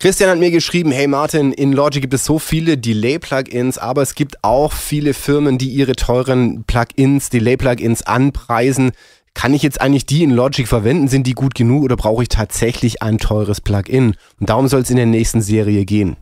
Christian hat mir geschrieben, hey Martin, in Logic gibt es so viele Delay-Plugins, aber es gibt auch viele Firmen, die ihre teuren Plugins, Delay-Plugins anpreisen. Kann ich jetzt eigentlich die in Logic verwenden? Sind die gut genug oder brauche ich tatsächlich ein teures Plugin? Und darum soll es in der nächsten Serie gehen.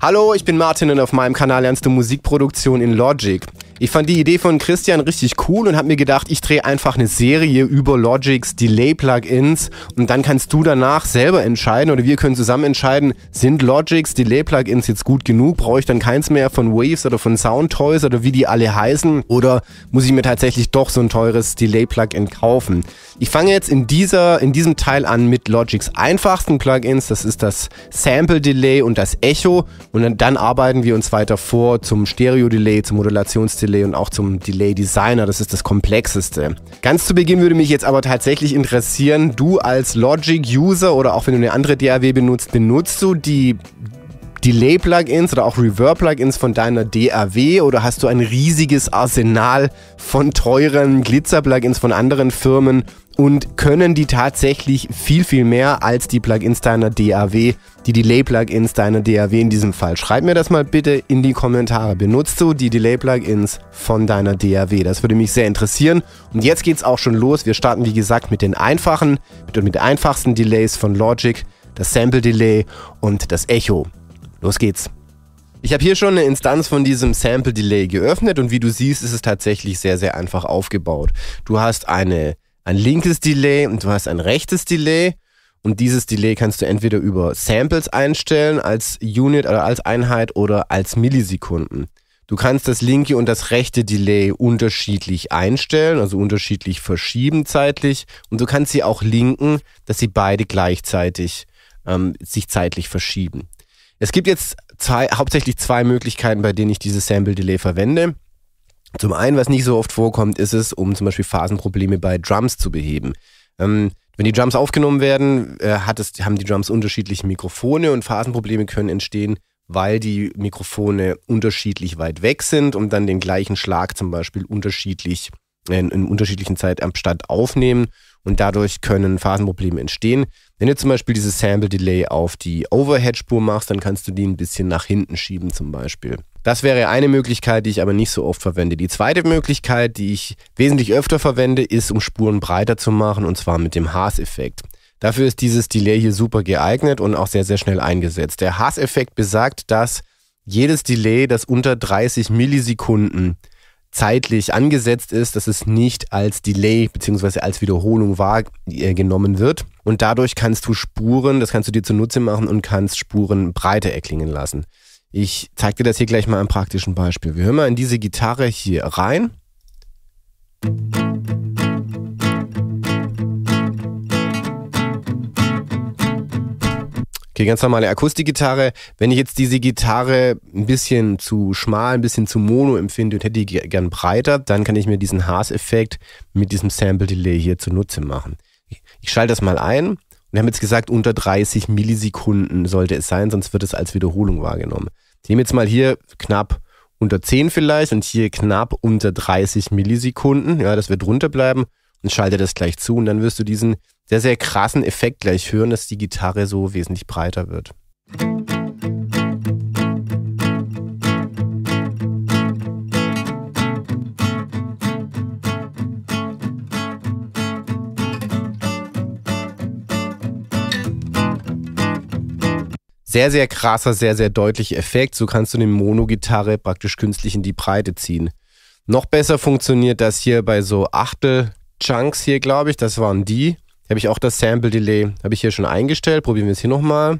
Hallo, ich bin Martin und auf meinem Kanal lernst du Musikproduktion in Logic. Ich fand die Idee von Christian richtig cool und habe mir gedacht, ich drehe einfach eine Serie über Logics Delay-Plugins und dann kannst du danach selber entscheiden oder wir können zusammen entscheiden, sind Logics Delay-Plugins jetzt gut genug? Brauche ich dann keins mehr von Waves oder von Sound Toys oder wie die alle heißen? Oder muss ich mir tatsächlich doch so ein teures Delay-Plugin kaufen? Ich fange jetzt in, dieser, in diesem Teil an mit Logics einfachsten Plugins. Das ist das Sample Delay und das Echo. Und dann, dann arbeiten wir uns weiter vor zum Stereo-Delay, zum Modulationsdelay Delay und auch zum Delay Designer. Das ist das Komplexeste. Ganz zu Beginn würde mich jetzt aber tatsächlich interessieren, du als Logic-User oder auch wenn du eine andere DAW benutzt, benutzt du die Delay-Plugins oder auch Reverb-Plugins von deiner DAW oder hast du ein riesiges Arsenal von teuren Glitzer-Plugins von anderen Firmen und können die tatsächlich viel, viel mehr als die Plugins deiner DAW, die Delay-Plugins deiner DAW in diesem Fall. Schreib mir das mal bitte in die Kommentare. Benutzt du die Delay-Plugins von deiner DAW? Das würde mich sehr interessieren. Und jetzt geht's auch schon los. Wir starten, wie gesagt, mit den einfachen, mit, den einfachsten Delays von Logic, das Sample-Delay und das Echo. Los geht's. Ich habe hier schon eine Instanz von diesem Sample Delay geöffnet und wie du siehst, ist es tatsächlich sehr, sehr einfach aufgebaut. Du hast eine ein linkes Delay und du hast ein rechtes Delay. Und dieses Delay kannst du entweder über Samples einstellen als Unit oder als Einheit oder als Millisekunden. Du kannst das linke und das rechte Delay unterschiedlich einstellen, also unterschiedlich verschieben zeitlich. Und du kannst sie auch linken, dass sie beide gleichzeitig ähm, sich zeitlich verschieben. Es gibt jetzt zwei, hauptsächlich zwei Möglichkeiten, bei denen ich dieses Sample Delay verwende. Zum einen, was nicht so oft vorkommt, ist es, um zum Beispiel Phasenprobleme bei Drums zu beheben. Ähm, wenn die Drums aufgenommen werden, äh, es, haben die Drums unterschiedliche Mikrofone und Phasenprobleme können entstehen, weil die Mikrofone unterschiedlich weit weg sind und dann den gleichen Schlag zum Beispiel unterschiedlich äh, in, in unterschiedlichen Zeitabstand aufnehmen und dadurch können Phasenprobleme entstehen. Wenn du zum Beispiel dieses Sample Delay auf die Overhead-Spur machst, dann kannst du die ein bisschen nach hinten schieben zum Beispiel. Das wäre eine Möglichkeit, die ich aber nicht so oft verwende. Die zweite Möglichkeit, die ich wesentlich öfter verwende, ist, um Spuren breiter zu machen, und zwar mit dem Haas-Effekt. Dafür ist dieses Delay hier super geeignet und auch sehr, sehr schnell eingesetzt. Der Haas-Effekt besagt, dass jedes Delay, das unter 30 Millisekunden zeitlich angesetzt ist, dass es nicht als Delay bzw. als Wiederholung wahrgenommen äh, wird. Und dadurch kannst du Spuren, das kannst du dir zunutze machen und kannst Spuren breiter erklingen lassen. Ich zeige dir das hier gleich mal am praktischen Beispiel. Wir hören mal in diese Gitarre hier rein. Okay, ganz normale Akustikgitarre. Wenn ich jetzt diese Gitarre ein bisschen zu schmal, ein bisschen zu mono empfinde und hätte die gern breiter, dann kann ich mir diesen Haas-Effekt mit diesem Sample-Delay hier zunutze machen. Ich schalte das mal ein. Wir haben jetzt gesagt, unter 30 Millisekunden sollte es sein, sonst wird es als Wiederholung wahrgenommen. Ich nehme jetzt mal hier knapp unter 10 vielleicht und hier knapp unter 30 Millisekunden, ja, dass wir drunter bleiben und schalte das gleich zu und dann wirst du diesen sehr, sehr krassen Effekt gleich hören, dass die Gitarre so wesentlich breiter wird. sehr, sehr krasser, sehr, sehr deutlicher Effekt. So kannst du eine Mono-Gitarre praktisch künstlich in die Breite ziehen. Noch besser funktioniert das hier bei so Achtel-Chunks hier, glaube ich. Das waren die. Habe ich auch das Sample Delay, habe ich hier schon eingestellt. Probieren wir es hier nochmal.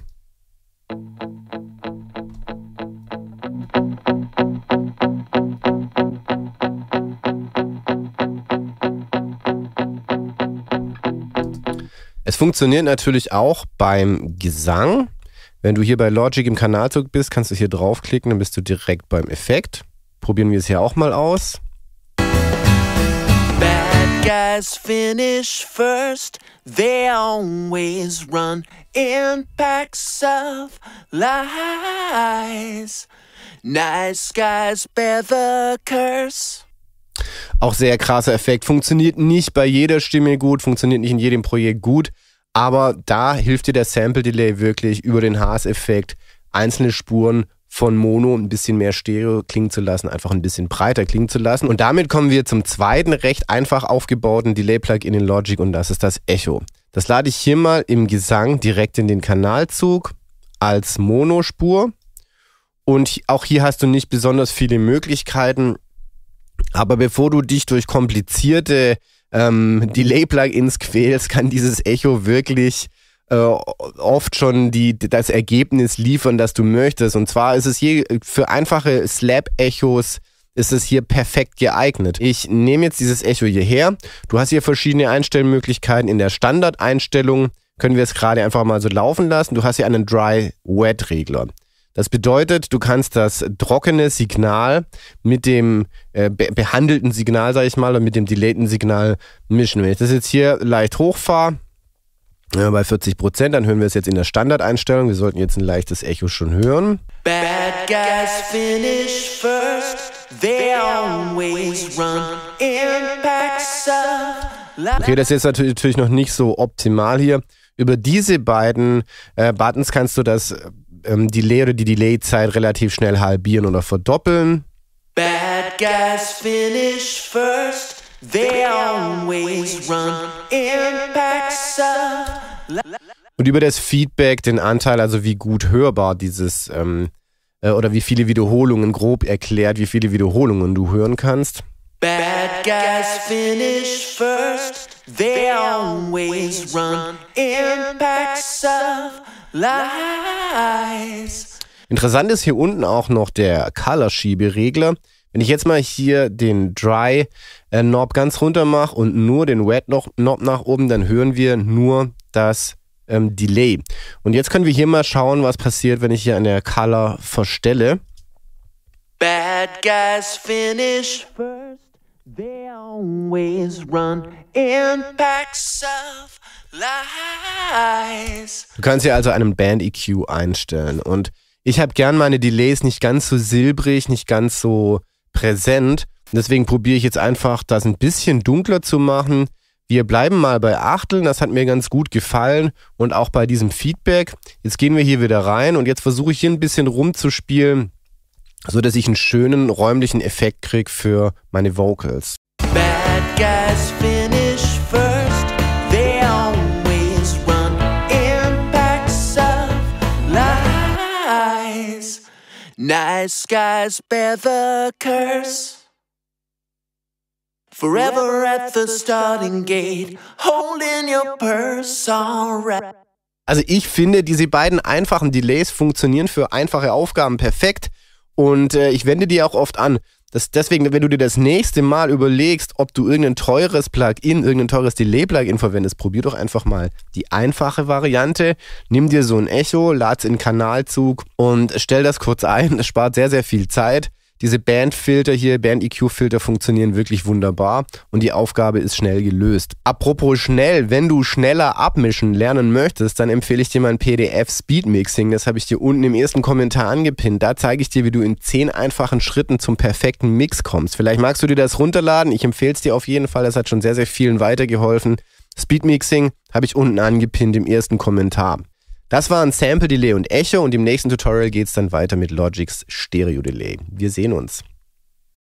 Es funktioniert natürlich auch beim Gesang. Wenn du hier bei Logic im Kanalzug bist, kannst du hier draufklicken, dann bist du direkt beim Effekt. Probieren wir es hier auch mal aus. Bad guys finish first, they always run in packs of lies. Nice guys bear the curse. Auch sehr krasser Effekt. Funktioniert nicht bei jeder Stimme gut, funktioniert nicht in jedem Projekt gut. Aber da hilft dir der Sample Delay wirklich über den Haas-Effekt, einzelne Spuren von Mono ein bisschen mehr Stereo klingen zu lassen, einfach ein bisschen breiter klingen zu lassen. Und damit kommen wir zum zweiten recht einfach aufgebauten Delay-Plugin in Logic und das ist das Echo. Das lade ich hier mal im Gesang direkt in den Kanalzug als Monospur. Und auch hier hast du nicht besonders viele Möglichkeiten. Aber bevor du dich durch komplizierte ähm, Delay-Plugins quälst, kann dieses Echo wirklich äh, oft schon die, das Ergebnis liefern, das du möchtest. Und zwar ist es hier für einfache Slap-Echos ist es hier perfekt geeignet. Ich nehme jetzt dieses Echo hierher. Du hast hier verschiedene Einstellmöglichkeiten. In der Standardeinstellung können wir es gerade einfach mal so laufen lassen. Du hast hier einen Dry-Wet-Regler. Das bedeutet, du kannst das trockene Signal mit dem äh, be behandelten Signal, sage ich mal, und mit dem delayten Signal mischen. Wenn ich das jetzt hier leicht hochfahre, ja, äh, bei 40 Prozent, dann hören wir es jetzt in der Standardeinstellung. Wir sollten jetzt ein leichtes Echo schon hören. Bad guys finish first, they always run impacts up. Okay, das ist jetzt natürlich noch nicht so optimal hier. Über diese beiden äh, Buttons kannst du das äh, ähm, Delay oder die Delay-Zeit relativ schnell halbieren oder verdoppeln. Bad guys finish first, they always run impacts up. Und über das Feedback, den Anteil, also wie gut hörbar dieses ähm, äh, oder wie viele Wiederholungen grob erklärt, wie viele Wiederholungen du hören kannst. Bad guys finish first, they always run impacts up lies. Interessant ist hier unten auch noch der Color-Schieberegler. Wenn ich jetzt mal hier den Dry äh, Knob ganz runter mache und nur den Wet Knob nach oben, dann hören wir nur das ähm, Delay. Und jetzt können wir hier mal schauen, was passiert, wenn ich hier an der Color verstelle. Bad guys finish first. They always run in packs of lies. Du kannst hier also einen Band-EQ einstellen. Und ich habe gern meine Delays nicht ganz so silbrig, nicht ganz so präsent. Deswegen probiere ich jetzt einfach, das ein bisschen dunkler zu machen. Wir bleiben mal bei Achteln, das hat mir ganz gut gefallen und auch bei diesem Feedback. Jetzt gehen wir hier wieder rein und jetzt versuche ich hier ein bisschen rumzuspielen so dass ich einen schönen räumlichen Effekt krieg für meine Vocals. Bad guys finish first. They always run impacts of lies. Nice guys bear the curse. Forever at the starting gate, holding your purse, alright. Also ich finde, diese beiden einfachen Delays funktionieren für einfache Aufgaben perfekt. Und äh, ich wende dir auch oft an, dass deswegen, wenn du dir das nächste Mal überlegst, ob du irgendein teures Plugin, irgendein teures Delay-Plugin verwendest, probier doch einfach mal die einfache Variante. Nimm dir so ein Echo, lad's in den Kanalzug und stell das kurz ein. Das spart sehr, sehr viel Zeit diese Bandfilter hier, Band-EQ-Filter funktionieren wirklich wunderbar und die Aufgabe ist schnell gelöst. Apropos schnell, wenn du schneller abmischen lernen möchtest, dann empfehle ich dir mein PDF Speed Mixing. Das habe ich dir unten im ersten Kommentar angepinnt. Da zeige ich dir, wie du in zehn einfachen Schritten zum perfekten Mix kommst. Vielleicht magst du dir das runterladen. Ich empfehle es dir auf jeden Fall. Das hat schon sehr, sehr vielen weitergeholfen. Speed Mixing habe ich unten angepinnt im ersten Kommentar. Das waren Sample Delay und Echo und im nächsten Tutorial geht es dann weiter mit Logics Stereo Delay. Wir sehen uns.